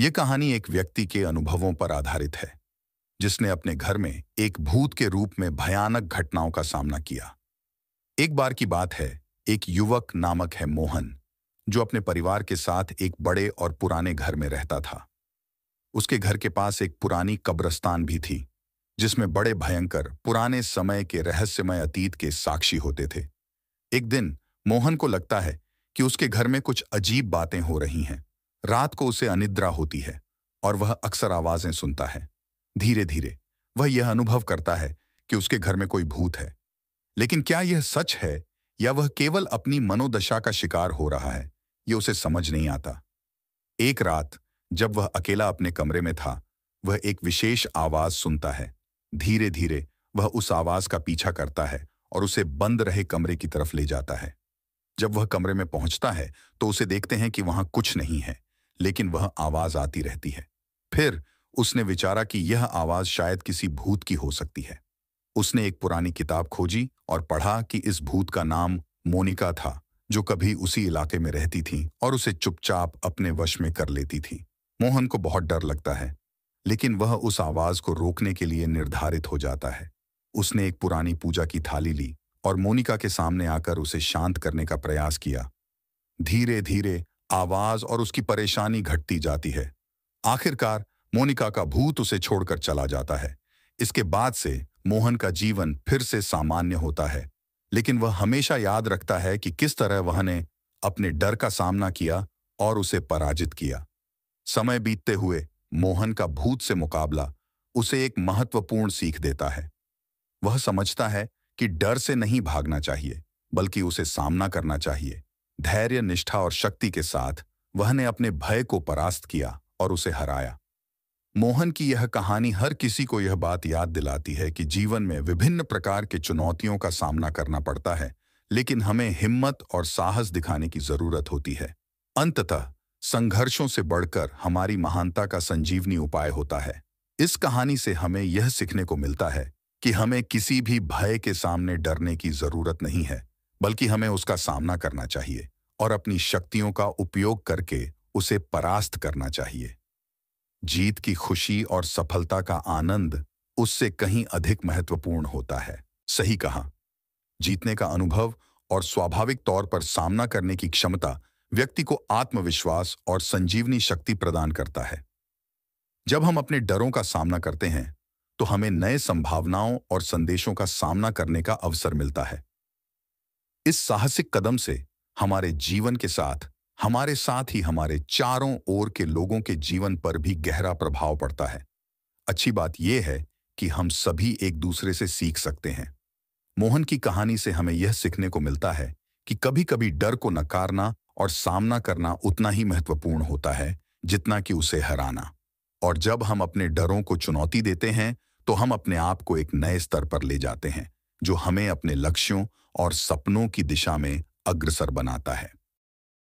ये कहानी एक व्यक्ति के अनुभवों पर आधारित है जिसने अपने घर में एक भूत के रूप में भयानक घटनाओं का सामना किया एक बार की बात है एक युवक नामक है मोहन जो अपने परिवार के साथ एक बड़े और पुराने घर में रहता था उसके घर के पास एक पुरानी कब्रस्तान भी थी जिसमें बड़े भयंकर पुराने समय के रहस्यमय अतीत के साक्षी होते थे एक दिन मोहन को लगता है कि उसके घर में कुछ अजीब बातें हो रही हैं रात को उसे अनिद्रा होती है और वह अक्सर आवाजें सुनता है धीरे धीरे वह यह अनुभव करता है कि उसके घर में कोई भूत है लेकिन क्या यह सच है या वह केवल अपनी मनोदशा का शिकार हो रहा है यह उसे समझ नहीं आता एक रात जब वह अकेला अपने कमरे में था वह एक विशेष आवाज सुनता है धीरे धीरे वह उस आवाज का पीछा करता है और उसे बंद रहे कमरे की तरफ ले जाता है जब वह कमरे में पहुंचता है तो उसे देखते हैं कि वहां कुछ नहीं है लेकिन वह आवाज आती रहती है फिर उसने विचारा कि यह आवाज शायद किसी भूत की हो सकती है उसने एक पुरानी किताब खोजी और पढ़ा कि इस भूत का नाम मोनिका था जो कभी उसी इलाके में रहती थी और उसे चुपचाप अपने वश में कर लेती थी मोहन को बहुत डर लगता है लेकिन वह उस आवाज को रोकने के लिए निर्धारित हो जाता है उसने एक पुरानी पूजा की थाली ली और मोनिका के सामने आकर उसे शांत करने का प्रयास किया धीरे धीरे आवाज और उसकी परेशानी घटती जाती है आखिरकार मोनिका का भूत उसे छोड़कर चला जाता है इसके बाद से मोहन का जीवन फिर से सामान्य होता है लेकिन वह हमेशा याद रखता है कि किस तरह वह ने अपने डर का सामना किया और उसे पराजित किया समय बीतते हुए मोहन का भूत से मुकाबला उसे एक महत्वपूर्ण सीख देता है वह समझता है कि डर से नहीं भागना चाहिए बल्कि उसे सामना करना चाहिए धैर्य निष्ठा और शक्ति के साथ वह ने अपने भय को परास्त किया और उसे हराया मोहन की यह कहानी हर किसी को यह बात याद दिलाती है कि जीवन में विभिन्न प्रकार के चुनौतियों का सामना करना पड़ता है लेकिन हमें हिम्मत और साहस दिखाने की जरूरत होती है अंततः संघर्षों से बढ़कर हमारी महानता का संजीवनी उपाय होता है इस कहानी से हमें यह सीखने को मिलता है कि हमें किसी भी भय के सामने डरने की जरूरत नहीं है बल्कि हमें उसका सामना करना चाहिए और अपनी शक्तियों का उपयोग करके उसे परास्त करना चाहिए जीत की खुशी और सफलता का आनंद उससे कहीं अधिक महत्वपूर्ण होता है सही कहा जीतने का अनुभव और स्वाभाविक तौर पर सामना करने की क्षमता व्यक्ति को आत्मविश्वास और संजीवनी शक्ति प्रदान करता है जब हम अपने डरों का सामना करते हैं तो हमें नए संभावनाओं और संदेशों का सामना करने का अवसर मिलता है इस साहसिक कदम से हमारे जीवन के साथ हमारे साथ ही हमारे चारों ओर के लोगों के जीवन पर भी गहरा प्रभाव पड़ता है अच्छी बात यह है कि हम सभी एक दूसरे से सीख सकते हैं मोहन की कहानी से हमें यह सीखने को मिलता है कि कभी कभी डर को नकारना और सामना करना उतना ही महत्वपूर्ण होता है जितना कि उसे हराना और जब हम अपने डरों को चुनौती देते हैं तो हम अपने आप को एक नए स्तर पर ले जाते हैं जो हमें अपने लक्ष्यों और सपनों की दिशा में अग्रसर बनाता है